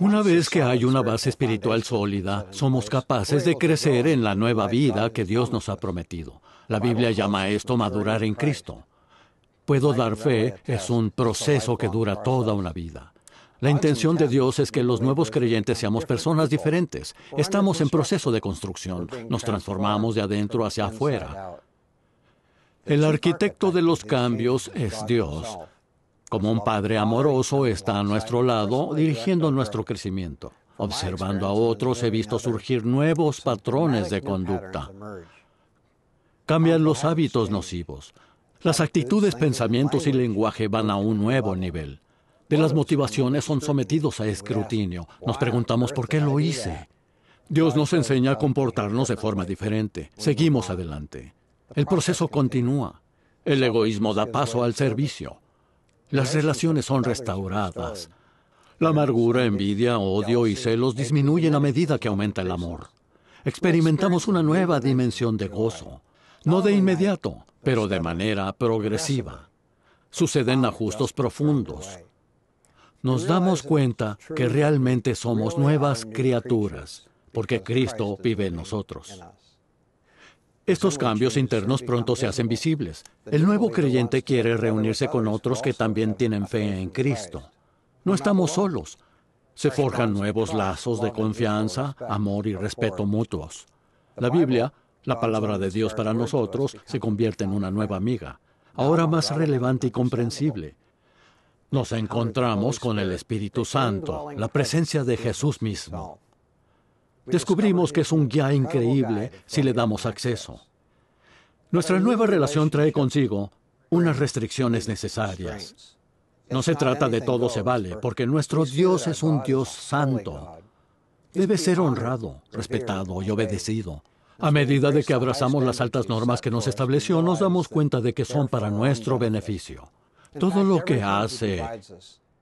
Una vez que hay una base espiritual sólida, somos capaces de crecer en la nueva vida que Dios nos ha prometido. La Biblia llama a esto madurar en Cristo. Puedo dar fe, es un proceso que dura toda una vida. La intención de Dios es que los nuevos creyentes seamos personas diferentes. Estamos en proceso de construcción. Nos transformamos de adentro hacia afuera. El arquitecto de los cambios es Dios. Como un Padre amoroso está a nuestro lado, dirigiendo nuestro crecimiento. Observando a otros he visto surgir nuevos patrones de conducta. Cambian los hábitos nocivos. Las actitudes, pensamientos y lenguaje van a un nuevo nivel. De las motivaciones son sometidos a escrutinio. Nos preguntamos por qué lo hice. Dios nos enseña a comportarnos de forma diferente. Seguimos adelante. El proceso continúa. El egoísmo da paso al servicio. Las relaciones son restauradas. La amargura, envidia, odio y celos disminuyen a medida que aumenta el amor. Experimentamos una nueva dimensión de gozo, no de inmediato, pero de manera progresiva. Suceden ajustos profundos. Nos damos cuenta que realmente somos nuevas criaturas, porque Cristo vive en nosotros. Estos cambios internos pronto se hacen visibles. El nuevo creyente quiere reunirse con otros que también tienen fe en Cristo. No estamos solos. Se forjan nuevos lazos de confianza, amor y respeto mutuos. La Biblia, la palabra de Dios para nosotros, se convierte en una nueva amiga, ahora más relevante y comprensible. Nos encontramos con el Espíritu Santo, la presencia de Jesús mismo. Descubrimos que es un guía increíble si le damos acceso. Nuestra nueva relación trae consigo unas restricciones necesarias. No se trata de todo se vale, porque nuestro Dios es un Dios santo. Debe ser honrado, respetado y obedecido. A medida de que abrazamos las este altas normas que nos estableció, nos damos cuenta de que son para nuestro beneficio. Todo lo que hace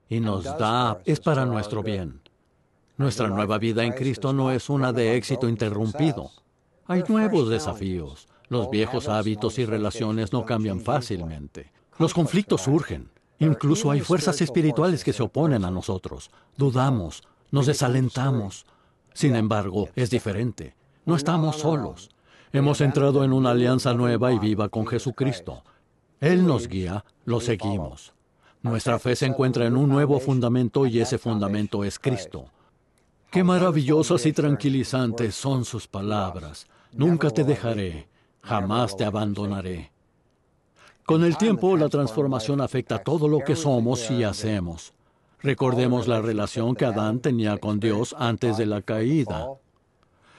y nos da es para nuestro bien. Nuestra nueva vida en Cristo no es una de éxito interrumpido. Hay nuevos desafíos. Los viejos hábitos y relaciones no cambian fácilmente. Los conflictos surgen. Incluso hay fuerzas espirituales que se oponen a nosotros. Dudamos, nos desalentamos. Sin embargo, es diferente. No estamos solos. Hemos entrado en una alianza nueva y viva con Jesucristo. Él nos guía, lo seguimos. Nuestra fe se encuentra en un nuevo fundamento y ese fundamento es Cristo. Qué maravillosas y tranquilizantes son sus palabras. Nunca te dejaré, jamás te abandonaré. Con el tiempo, la transformación afecta todo lo que somos y hacemos. Recordemos la relación que Adán tenía con Dios antes de la caída.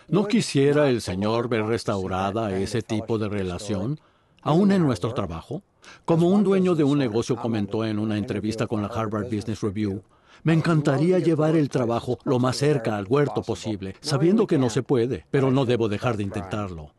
¿No quisiera el Señor ver restaurada ese tipo de relación, aún en nuestro trabajo? Como un dueño de un negocio comentó en una entrevista con la Harvard Business Review, me encantaría llevar el trabajo lo más cerca al huerto posible, sabiendo que no se puede, pero no debo dejar de intentarlo.